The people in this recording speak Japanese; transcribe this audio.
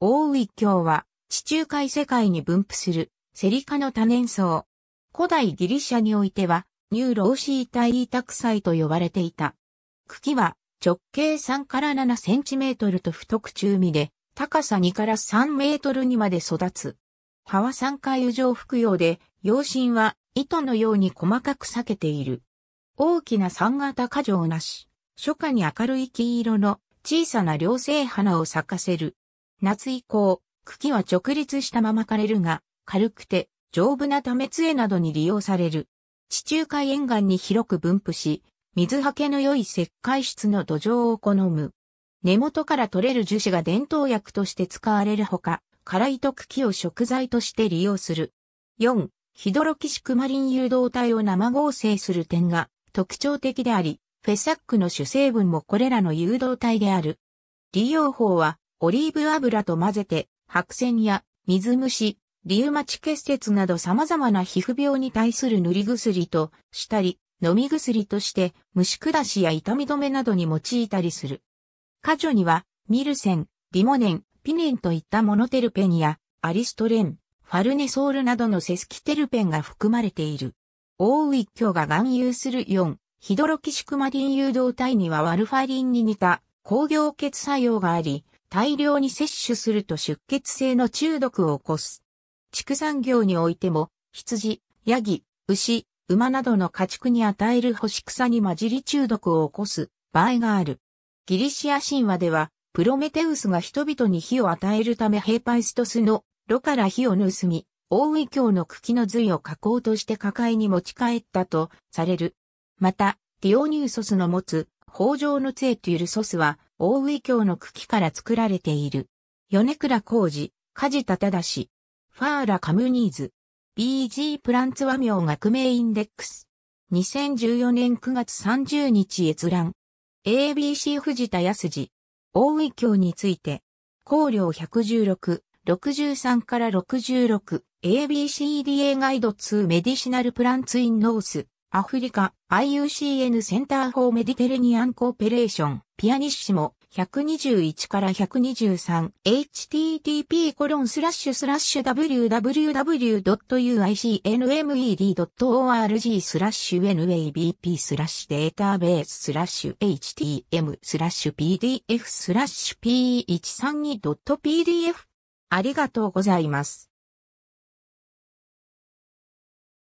大一鏡は地中海世界に分布するセリカの多年草。古代ギリシャにおいてはニューローシータイータクサイと呼ばれていた。茎は直径3から7センチメートルと太く中身で高さ2から3メートルにまで育つ。葉は3回油上服用で、葉身は糸のように細かく裂けている。大きな三型花状なし、初夏に明るい黄色の小さな両生花を咲かせる。夏以降、茎は直立したまま枯れるが、軽くて丈夫なため杖などに利用される。地中海沿岸に広く分布し、水はけの良い石灰質の土壌を好む。根元から取れる樹脂が伝統薬として使われるほか、辛いと茎を食材として利用する。4、ヒドロキシクマリン誘導体を生合成する点が特徴的であり、フェサックの主成分もこれらの誘導体である。利用法はオリーブ油と混ぜて、白線や水虫、リウマチ結節など様々な皮膚病に対する塗り薬としたり、飲み薬として虫下しや痛み止めなどに用いたりする。過剰には、ミルセン、リモネン、ピネンといったモノテルペンや、アリストレン、ファルネソールなどのセスキテルペンが含まれている。大キョが含有する4、ヒドロキシクマリン誘導体にはワルファリンに似た工業血作用があり、大量に摂取すると出血性の中毒を起こす。畜産業においても、羊、ヤギ、牛、馬などの家畜に与える干し草に混じり中毒を起こす場合がある。ギリシア神話では、プロメテウスが人々に火を与えるためヘーパイストスの炉から火を盗み、大井教の茎の髄を加工として火えに持ち帰ったとされる。また、ディオニューソスの持つ北条の杖とゆるソスは、大上京の茎から作られている。米倉浩二、梶田忠、ファーラ・カムニーズ、BG プランツ和名学名インデックス。2014年9月30日閲覧。ABC 藤田康次。大井教について。考慮116、63から 66ABCDA ガイド2メディシナルプランツインノース。アフリカ IUCN センター・フォー・メディテレニアン・コーペレーション、ピアニッシモ121から 123http コロンスラッシュスラッシュ www.uicnmed.org スラッシュ nabp スラッシュデータベーススラッシュ htm スラッシュ pdf スラッシュ p132.pdf ありがとうございます。